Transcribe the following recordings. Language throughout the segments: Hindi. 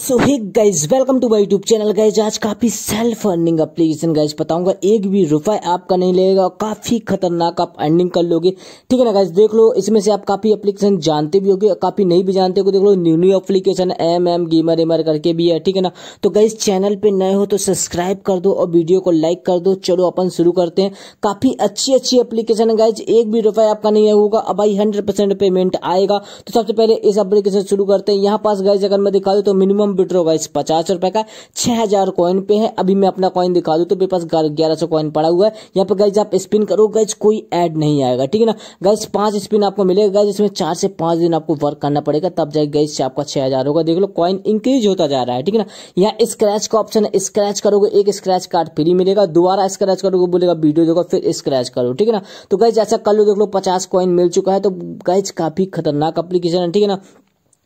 so hey guys welcome to my YouTube channel guys आज काफ़ी सेल्फ अर्निंग एप्लीकेशन गाइज बताऊंगा एक भी रुपए आपका नहीं लगेगा काफ़ी खतरनाक आप अर्निंग कर लोगे ठीक है ना गाइज देख लो इसमें से आप काफ़ी एप्लीकेशन जानते भी होगे काफ़ी नहीं भी जानते हो देख लो new new application M M gamer एमर करके भी है ठीक है ना तो गाइज चैनल पे नए हो तो सब्सक्राइब कर दो और वीडियो को लाइक कर दो चलो अपन शुरू करते हैं काफ़ी अच्छी अच्छी एप्लीकेशन है गाइज एक भी रुपये आपका नहीं होगा अब भाई हंड्रेड पेमेंट आएगा तो सबसे पहले इस एप्लीकेशन शुरू करते हैं यहाँ पास गाइज अगर मैं दिखा दू तो मिनिमम मिनिमम विड्रो गाइस पचास रुपए का छह हजार कॉइन पे है अभी मैं अपना कॉइन दिखा दू तो मेरे पास ग्यारह सौ कॉइन पड़ा हुआ है यहाँ पे गाइज आप स्पिन करो गाइज कोई एड नहीं आएगा ठीक है ना गाइज पांच स्पिन आपको मिलेगा गाइज इसमें चार से पांच दिन आपको वर्क करना पड़ेगा तब जाए गाइज आपका छह हजार होगा देख लो कॉइन इंक्रीज होता जा रहा है ठीक है ना यहाँ स्क्रैच का ऑप्शन है स्क्रैच करोगे एक स्क्रैच कार्ड फ्री मिलेगा दोबारा स्क्रैच करोगे बोलेगा वीडियो देखो फिर स्क्रैच करो ठीक है ना तो गाइज ऐसा कर लो देख लो पचास कॉइन मिल चुका है तो गाइज काफी खतरनाक एप्लीकेशन है ठीक है ना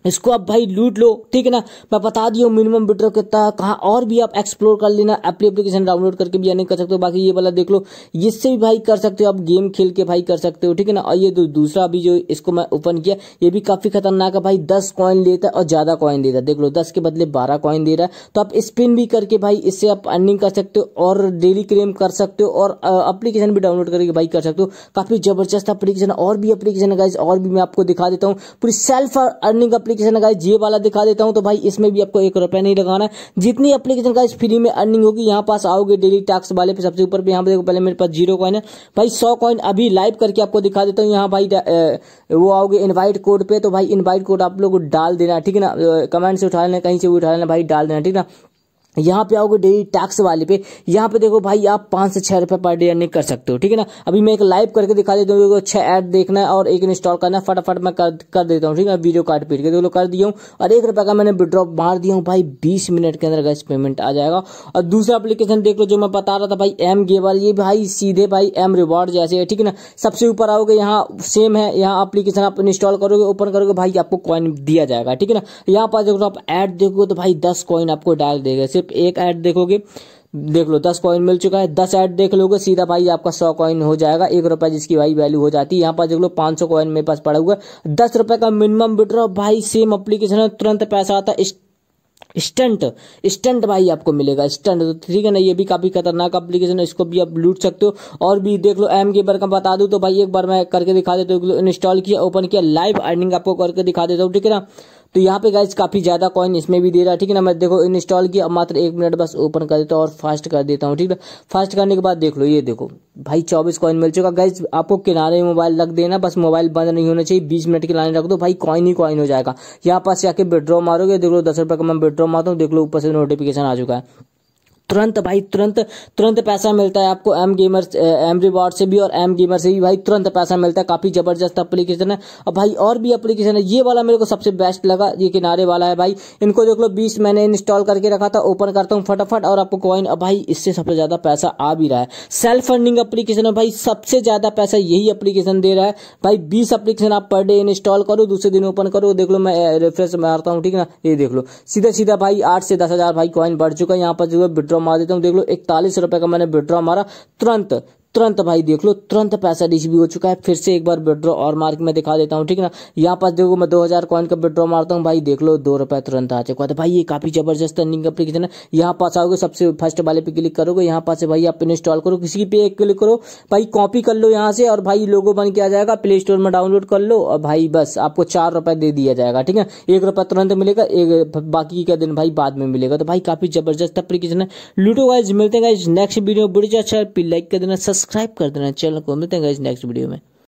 इसको आप भाई लूट लो ठीक है ना मैं बता दिया मिनिमम बिटर कितना है कहाँ और भी आप एक्सप्लोर कर लेना अपनी एप्लीकेशन डाउनलोड करके भी अर्निंग कर सकते हो बाकी ये वाला देख लो इससे भी भाई कर सकते हो आप गेम खेल के भाई कर सकते हो ठीक है ना और ये दूसरा अभी जो इसको मैं ओपन किया ये भी काफी खतरनाक है भाई दस कॉइन लेता है और ज्यादा कॉइन देता है देख लो दस के बदले बारह कॉइन दे रहा है तो आप स्पिन भी करके भाई इससे आप अर्निंग कर सकते हो और डेली क्लेम कर सकते हो और अप्लीकेशन भी डाउनलोड करके भाई कर सकते हो काफी जबरदस्त अप्लीकेशन और भी अप्लीकेशन है और भी मैं आपको दिखा देता हूँ पूरी सेल्फ अर्निंग अप्लीकेशन एप्लीकेशन का जियो वाला दिखा देता हूँ तो भाई इसमें भी आपको एक रुपया नहीं लगाना जितनी एप्लीकेशन का फ्री में अर्निंग होगी यहाँ पास आओगे डेली टास्क वाले पे सबसे ऊपर पे यहाँ पे देखो पहले मेरे पास जीरो कॉइन है भाई सौ कॉइन अभी लाइव करके आपको दिखा देता हूँ यहाँ भाई वो आओगे इन्वाइट कोड पे तो भाई इन्वाइट कोड आप लोग डाल देना ठीक है ना कमेंट से उठा लेना कहीं से उठा लेना भाई डाल देना ठीक है ना यहाँ पे आओगे डेली टैक्स वाले पे यहाँ पे देखो भाई आप पांच से छह रुपये पर डे अर्निंग कर सकते हो ठीक है ना अभी मैं एक लाइव करके दिखा देता हूँ छह ऐड देखना है और एक इंस्टॉल करना है फटाफट मैं कर, कर देता हूँ ठीक है वीडियो कार्ड पीट के देखो कर दिया हूँ और एक रुपए का मैंने विड्रॉप मार दिया हूँ भाई बीस मिनट के अंदर गैस पेमेंट आ जाएगा और दूसरा अपलीकेशन देख लो जो मैं बता रहा था भाई एम गेवर ये भाई सीधे भाई एम रिवॉर्ड जैसे ठीक है ना सबसे ऊपर आओगे यहाँ सेम है यहाँ अपलीकेशन आप इंस्टॉल करोगे ओपन करोगे भाई आपको कॉइन दिया जाएगा ठीक है ना यहाँ पर देखो आप एड देखोगे तो भाई दस कॉइन आपको डाल देगा सिर्फ सिर्फ एक ऐड देखोगे देख लो दस कॉइन मिल चुका है दस ऐड देख लोगे सीधा भाई आपका सौ कॉइन हो जाएगा एक रुपए जिसकी भाई वैल्यू हो जाती है यहाँ पर देख लो पांच सौ कॉइन मेरे पास पड़ा हुआ दस रुपए का मिनिमम विड्रॉ भाई सेम अप्लीकेशन है तुरंत पैसा आता है स्टंट स्टंट भाई आपको मिलेगा स्टंट तो ठीक है ना ये भी काफी खतरनाक एप्लीकेशन है इसको भी आप लूट सकते हो और भी देख लो एम के बार का बता दू तो भाई एक बार मैं करके दिखा देता हूँ इंस्टॉल किया ओपन किया लाइव अर्निंग आपको करके दिखा देता हूँ ठीक है ना तो यहाँ पे गाइज काफी ज्यादा कॉइन इसमें भी दे रहा है ठीक है ना मैं देखो इंस्टॉल किया मात्र एक मिनट बस ओपन कर देता हूँ और फास्ट कर देता हूँ ठीक है फास्ट करने के बाद देख लो ये देखो भाई चौबीस कॉइन मिल चुका गाइज आपको किनारे मोबाइल रख देना बस मोबाइल बंद नहीं होना चाहिए बीस मिनट की लाइन रख दो भाई कॉइन ही कॉइन हो जाएगा यहाँ पास जाके विड्रॉ मारोगे देख लो दस रुपये का मैं विड्रॉ मारता हूँ देख लो ऊपर से नोटिफिकेशन आ चुका है तुरंत भाई तुरंत तुरंत पैसा मिलता है आपको एम गेमर एम रिवॉर्ड से भी और एम गेमर से भी भाई तुरंत पैसा मिलता है काफ़ी ज़बरदस्त एप्लीकेशन है और भाई और भी एप्लीकेशन है ये वाला मेरे को सबसे बेस्ट लगा ये किनारे वाला है भाई इनको देख लो बीस मैंने इंस्टॉल करके रखा था ओपन करता हूँ फटाफट और आपको कॉइन भाई इससे सबसे ज़्यादा पैसा आ भी रहा है सेल्फ फंडिंग एप्लीकेशन है भाई सबसे ज़्यादा पैसा यही अप्लीकेशन दे रहा है भाई बीस अप्लीकेशन आप पर डे इंस्टॉल करो दूसरे दिन ओपन करो देख लो मैं रेफरेंस मारता हूँ ठीक है ना ये देख लो सीधा सीधा भाई आठ से दस भाई कॉइन बढ़ चुका है यहाँ पर जो है विड्रॉ मार देता हूँ देख लो इकतालीस रुपए का मैंने विड्रॉ मारा तुरंत तुरंत भाई देख लो तुरंत पैसा रिसीव हो चुका है फिर से एक बार विड्रॉ और मार्क में दिखा देता हूँ ठीक है ना यहाँ पास देखो मैं दो हजार कॉइन का विड्रॉ मारता हूँ भाई देख लो दो रुपए तुरंत आ चुका था तो भाई ये काफी जबरदस्त रनिंग एप्लीकेशन है यहाँ पास आओगे सबसे फर्स्ट वाले पे क्लिक करोगे यहाँ पास भाई आप इंस्टॉल करो किसी पे एक क्लिक करो भाई कॉपी कर लो यहाँ से और भाई लोगो बन के आ जाएगा प्ले स्टोर में डाउनलोड कर लो और भाई बस आपको चार रुपए दे दिया जाएगा ठीक है एक रुपया तुरंत मिलेगा एक बाकी का दिन भाई बाद में मिलेगा तो भाई काफी जबरदस्त एप्लीकेशन है लूटो गाइज मिलते हैं नेक्स्ट वीडियो बड़ी अच्छा लाइक कर देना सब्सक्राइब सब्सक्राइब कर देना चैनल को मिलते हैं इस नेक्स्ट वीडियो में